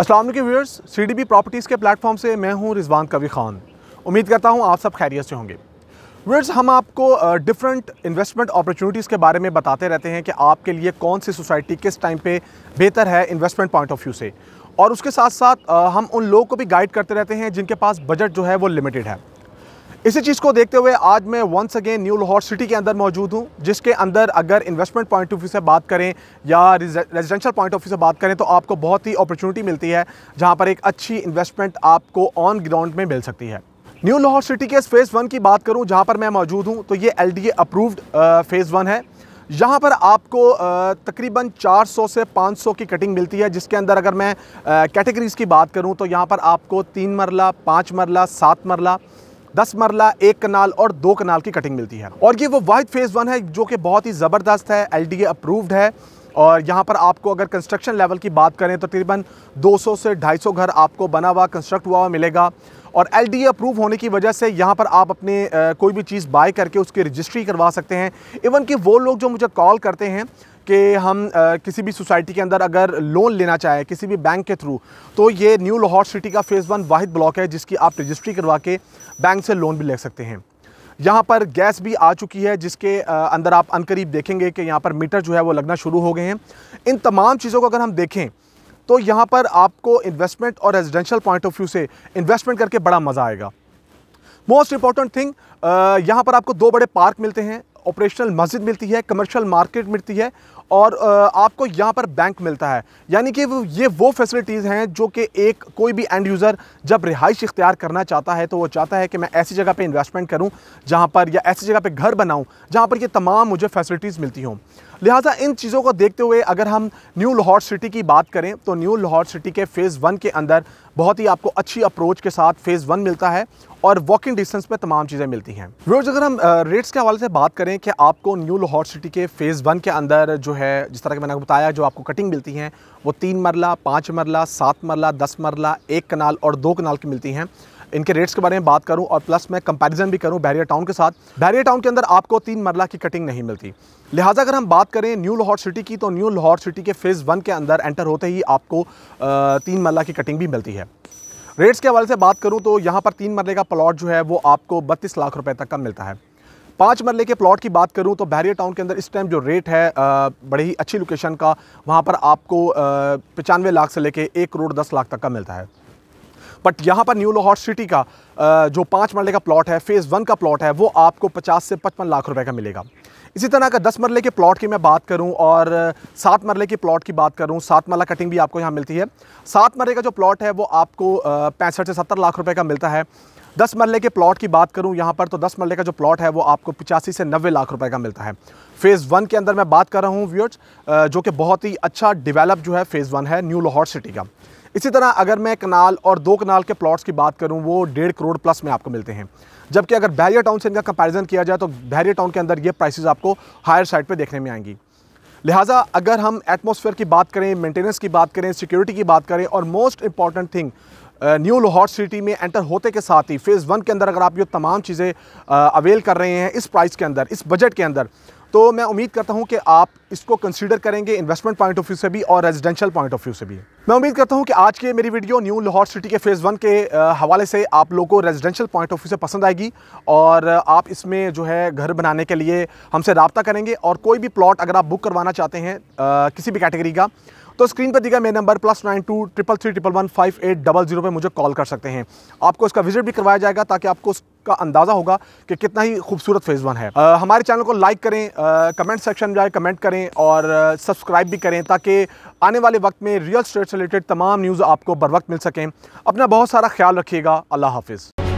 असलम के viewers C D B properties के platform से मैं हूँ रिजवान कवी ख़ान उम्मीद करता हूँ आप सब खैरियत से होंगे व्यूअर्स हम आपको डिफरेंट इन्वेस्टमेंट अपॉर्चुनिटीज़ के बारे में बताते रहते हैं कि आपके लिए कौन सी सोसाइटी किस टाइम पे बेहतर है इन्वेस्टमेंट पॉइंट ऑफ व्यू से और उसके साथ साथ हम उन लोगों को भी गाइड करते रहते हैं जिनके पास बजट जो है वो लिमिटेड है इसी चीज़ को देखते हुए आज मैं once again new Lahore city के अंदर मौजूद हूँ जिसके अंदर अगर इन्वेस्टमेंट पॉइंट ऑफ व्यू से बात करें या रेजिडेंशियल पॉइंट ऑफ व्यू से बात करें तो आपको बहुत ही अपॉर्चुनिटी मिलती है जहाँ पर एक अच्छी इन्वेस्टमेंट आपको ऑन ग्राउंड में मिल सकती है न्यू लाहौर सिटी के फेज़ वन की बात करूँ जहाँ पर मैं मौजूद हूँ तो ये एल अप्रूव्ड फ़ेज़ वन है यहाँ पर आपको तकरीबन 400 से 500 की कटिंग मिलती है जिसके अंदर अगर मैं कैटेगरीज़ की बात करूँ तो यहाँ पर आपको तीन मरला पाँच मरला सात मरला दस मरला एक कनाल और दो कनाल की कटिंग मिलती है और ये वो वाहिद फेज़ वन है जो कि बहुत ही ज़बरदस्त है एल अप्रूव्ड है और यहाँ पर आपको अगर कंस्ट्रक्शन लेवल की बात करें तो तकरीबन 200 से 250 घर आपको बना हुआ कंस्ट्रक्ट हुआ हुआ मिलेगा और एल डी अप्रूव होने की वजह से यहाँ पर आप अपने कोई भी चीज़ बाय करके उसकी रजिस्ट्री करवा सकते हैं इवन कि वो लोग जो मुझे कॉल करते हैं कि हम आ, किसी भी सोसाइटी के अंदर अगर लोन लेना चाहें किसी भी बैंक के थ्रू तो ये न्यू लाहौर सिटी का फ़ेज़ वन वाहिद ब्लॉक है जिसकी आप रजिस्ट्री करवा के बैंक से लोन भी ले सकते हैं यहाँ पर गैस भी आ चुकी है जिसके अंदर आप अनकरीब देखेंगे कि यहाँ पर मीटर जो है वो लगना शुरू हो गए हैं इन तमाम चीज़ों को अगर हम देखें तो यहाँ पर आपको इन्वेस्टमेंट और रेजिडेंशियल पॉइंट ऑफ व्यू से इन्वेस्टमेंट करके बड़ा मज़ा आएगा मोस्ट इंपॉर्टेंट थिंग यहाँ पर आपको दो बड़े पार्क मिलते हैं ऑपरेशनल मस्जिद मिलती है कमर्शियल मार्केट मिलती है और आपको यहाँ पर बैंक मिलता है यानी कि ये वो फैसिलिटीज़ हैं जो कि एक कोई भी एंड यूज़र जब रिहाइश इख्तियार करना चाहता है तो वो चाहता है कि मैं ऐसी जगह पे इन्वेस्टमेंट करूँ जहाँ पर या ऐसी जगह पे घर बनाऊँ जहाँ पर ये तमाम मुझे फैसिलिटीज़ मिलती हों लिहाजा इन चीज़ों को देखते हुए अगर हम न्यू लाहौर सिटी की बात करें तो न्यू लाहौर सिटी के फ़ेज़ वन के अंदर बहुत ही आपको अच्छी अप्रोच के साथ फेज़ वन मिलता है और वॉकिंग डिस्टेंस पे तमाम चीज़ें मिलती हैं रोज अगर हम रेट्स के हवाले से बात करें कि आपको न्यू लाहौर सिटी के फ़ेज़ वन के अंदर जो है जिस तरह के मैंने बताया जो आपको कटिंग मिलती हैं वो तीन मरला पाँच मरला सात मरला दस मरला एक कनाल और दो कनाल की मिलती हैं इनके रेट्स के बारे में बात करूँ और प्लस मैं कंपेरिजन भी करूँ बैरियर टाउन के साथ बैरियर टाउन के अंदर आपको तीन मरला की कटिंग नहीं मिलती लिहाजा अगर हम बात करें न्यू लाहौर सिटी की तो न्यू लाहौर सिटी के फ़ेज़ वन के अंदर एंटर होते ही आपको तीन मरला की कटिंग भी मिलती है रेट्स के हवाले से बात करूँ तो यहाँ पर तीन मरले का प्लाट जो है वो आपको बत्तीस लाख रुपये तक का मिलता है पाँच मरले के प्लॉट की बात करूं तो बैरियर टाउन के अंदर इस टाइम जो रेट है बड़े ही अच्छी लोकेशन का वहाँ पर आपको पचानवे लाख से लेके एक करोड़ दस लाख तक का मिलता है बट यहाँ पर न्यू लाहौर सिटी का जो पाँच मरले का प्लॉट है फ़ेज़ वन का प्लॉट है वो आपको पचास से पचपन लाख रुपये का मिलेगा इसी तरह का दस मरले के प्लॉट की मैं बात करूं और सात मरले के प्लॉट की बात करूं सात मरला कटिंग भी आपको यहाँ मिलती है सात मरले का जो प्लॉट है वो आपको पैंसठ से सत्तर लाख रुपये का मिलता है दस मरले के प्लॉट की बात करूं यहाँ पर तो दस मरले का जो प्लॉट है वो आपको पचासी से नब्बे लाख रुपए का मिलता है फ़ेज़ वन के अंदर मैं बात कर रहा हूँ व्यूअर्स जो कि बहुत ही अच्छा डिवेलप जो है फ़ेज़ वन है न्यू लाहौर सिटी का इसी तरह अगर मैं कनाल और दो कनाल के प्लॉट्स की बात करूँ वो डेढ़ करोड़ प्लस में आपको मिलते हैं जबकि अगर बैरियर टाउन से इनका कंपैरिजन किया जाए तो बैरियर टाउन के अंदर ये प्राइसेस आपको हायर साइड पे देखने में आएंगी लिहाजा अगर हम एटमोसफेयर की बात करें मेंटेनेंस की बात करें सिक्योरिटी की बात करें और most important thing new Lahore city में एंटर होते के साथ ही फ़ेज़ वन के अंदर अगर आप ये तमाम चीज़ें अवेल कर रहे हैं इस प्राइस के अंदर इस बजट के अंदर तो मैं उम्मीद करता हूँ कि आप इसको कंसीडर करेंगे इन्वेस्टमेंट पॉइंट ऑफ व्यू से भी और रेजिडेंशियल पॉइंट ऑफ व्यू से भी मैं उम्मीद करता हूँ कि आज के मेरी वीडियो न्यू लाहौर सिटी के फ़ेज़ वन के हवाले से आप लोगों को रेजिडेंशियल पॉइंट ऑफ व्यू से पसंद आएगी और आप इसमें जो है घर बनाने के लिए हमसे रबता करेंगे और कोई भी प्लॉट अगर आप बुक करवाना चाहते हैं किसी भी कैटेगरी का तो स्क्रीन पर दिखा मेरा number plus nine two triple three triple one five eight double zero पर मुझे कॉल कर सकते हैं आपको इसका विजिट भी करवाया जाएगा ताकि आपको उसका अंदाज़ा होगा कि कितना ही खूबसूरत फेज़ वन है आ, हमारे चैनल को लाइक करें आ, कमेंट सेक्शन में जाए कमेंट करें और सब्सक्राइब भी करें ताकि आने वाले वक्त में रियल स्टेट से रिलेटेड तमाम न्यूज़ आपको बर वक्त मिल सकें अपना बहुत सारा ख्याल रखिएगा अल्लाह हाफिज़